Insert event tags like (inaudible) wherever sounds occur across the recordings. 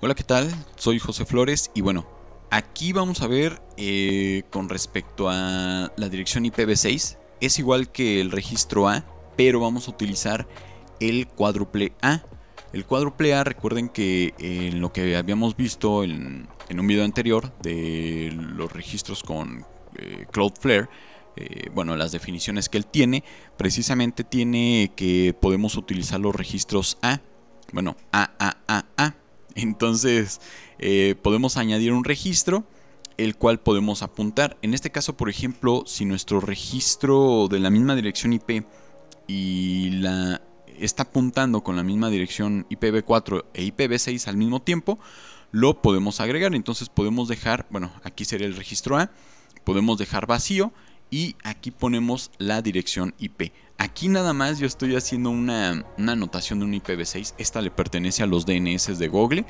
Hola, ¿qué tal? Soy José Flores y bueno, aquí vamos a ver eh, con respecto a la dirección IPv6. Es igual que el registro A, pero vamos a utilizar el cuádruple A. El cuádruple A, recuerden que eh, en lo que habíamos visto en, un video anterior de los registros con eh, Cloudflare, bueno, las definiciones que él tiene, precisamente tiene que podemos utilizar los registros A, bueno, A, A, A, A entonces eh, podemos añadir un registro el cual podemos apuntar. En este caso, por ejemplo, si nuestro registro de la misma dirección IP y la está apuntando con la misma dirección IPv4 e IPv6 al mismo tiempo, lo podemos agregar. Entonces podemos dejar, bueno, aquí sería el registro A, podemos dejar vacío y aquí ponemos la dirección IP. Aquí nada más yo estoy haciendo una, anotación de un IPv6. Esta le pertenece a los DNS de Google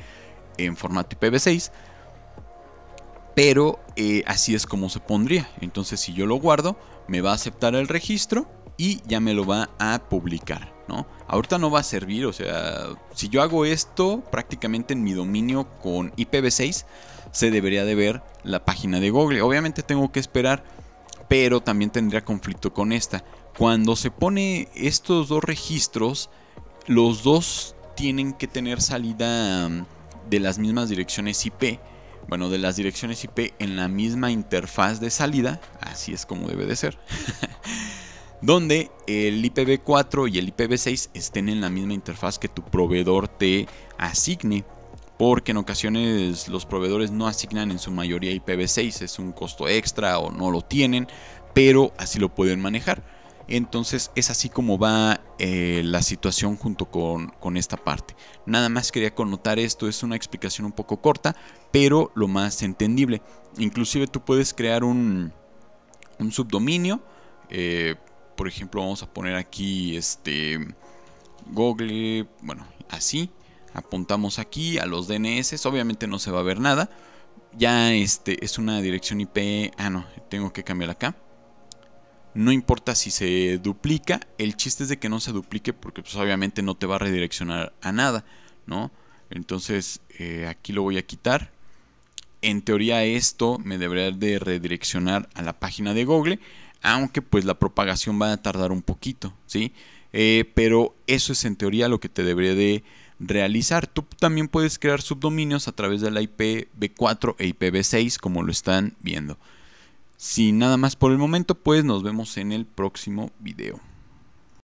en formato IPv6. Pero eh, así es como se pondría. Entonces si yo lo guardo, me va a aceptar el registro y ya me lo va a publicar. ¿no? Ahorita no va a servir, o sea, si yo hago esto prácticamente en mi dominio con IPv6, se debería de ver la página de Google. Obviamente tengo que esperar pero también tendría conflicto con esta. Cuando se pone estos dos registros, los dos tienen que tener salida mm, de las mismas direcciones IP. Bueno, de las direcciones IP en la misma interfaz de salida, así es como debe de ser. (laughs) donde el IPv4 y el IPv6 estén en la misma interfaz que tu proveedor te asigne porque en ocasiones los proveedores no asignan en su mayoría IPv6, es un costo extra o no lo tienen, pero así lo pueden manejar. Entonces es así como va eh, la situación junto con, esta parte. Nada más quería connotar esto, es una explicación un poco corta, pero lo más entendible. Inclusive tú puedes crear un, subdominio. Eh, por ejemplo, vamos a poner aquí este Google, bueno, así apuntamos aquí a los DNS, obviamente no se va a ver nada. Ya este es una dirección IP, ah no, tengo que cambiar acá. No importa si se duplica, el chiste es de que no se duplique porque pues obviamente no te va a redireccionar a nada, ¿no? Entonces eh, aquí lo voy a quitar. En teoría esto me debería de redireccionar a la página de Google, aunque pues la propagación va a tardar un poquito, ¿sí? Eh, pero eso es en teoría lo que te debería de realizar. Tú también puedes crear subdominios a través de la IPv4 e IPv6 como lo están viendo. si nada más por el momento, pues nos vemos en el próximo video.